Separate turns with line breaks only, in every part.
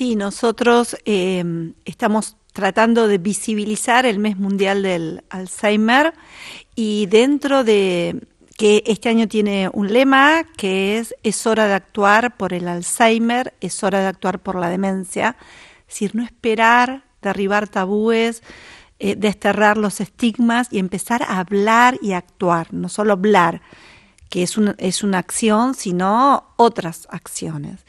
Sí, nosotros eh, estamos tratando de visibilizar el mes mundial del Alzheimer y dentro de que este año tiene un lema que es es hora de actuar por el Alzheimer, es hora de actuar por la demencia, es decir, no esperar, derribar tabúes, eh, desterrar los estigmas y empezar a hablar y actuar, no solo hablar, que es, es una acción, sino otras acciones.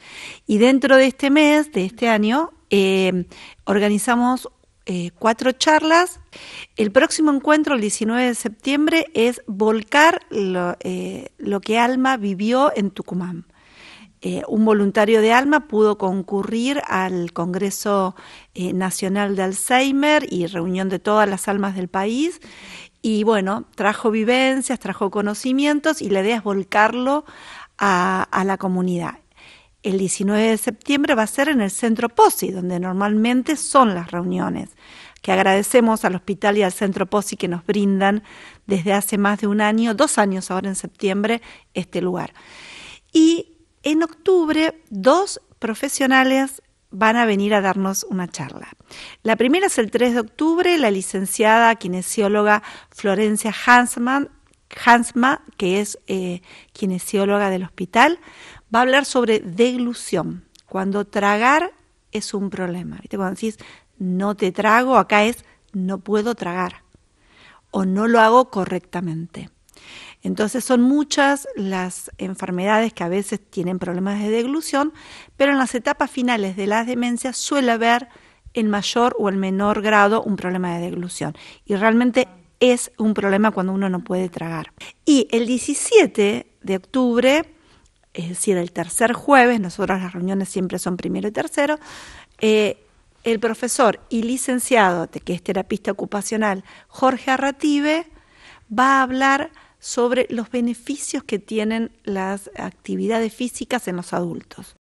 Y dentro de este mes, de este año, eh, organizamos eh, cuatro charlas. El próximo encuentro, el 19 de septiembre, es volcar eh, lo que Alma vivió en Tucumán. Eh, un voluntario de alma pudo concurrir al Congreso eh, Nacional de Alzheimer y reunión de todas las almas del país. Y bueno, trajo vivencias, trajo conocimientos y la idea es volcarlo a, a la comunidad. El 19 de septiembre va a ser en el Centro POSI, donde normalmente son las reuniones, que agradecemos al hospital y al Centro POSI que nos brindan desde hace más de un año, dos años ahora en septiembre, este lugar. Y en octubre dos profesionales van a venir a darnos una charla. La primera es el 3 de octubre, la licenciada kinesióloga Florencia Hansman, Hansma, que es eh, kinesióloga del hospital, va a hablar sobre deglución, cuando tragar es un problema. Cuando decís no te trago, acá es no puedo tragar o no lo hago correctamente. Entonces son muchas las enfermedades que a veces tienen problemas de deglución, pero en las etapas finales de las demencias suele haber en mayor o en menor grado un problema de deglución. Y realmente es un problema cuando uno no puede tragar. Y el 17 de octubre, es decir, el tercer jueves, nosotros las reuniones siempre son primero y tercero, eh, el profesor y licenciado, que es terapista ocupacional, Jorge Arratibe, va a hablar sobre los beneficios que tienen las actividades físicas en los adultos.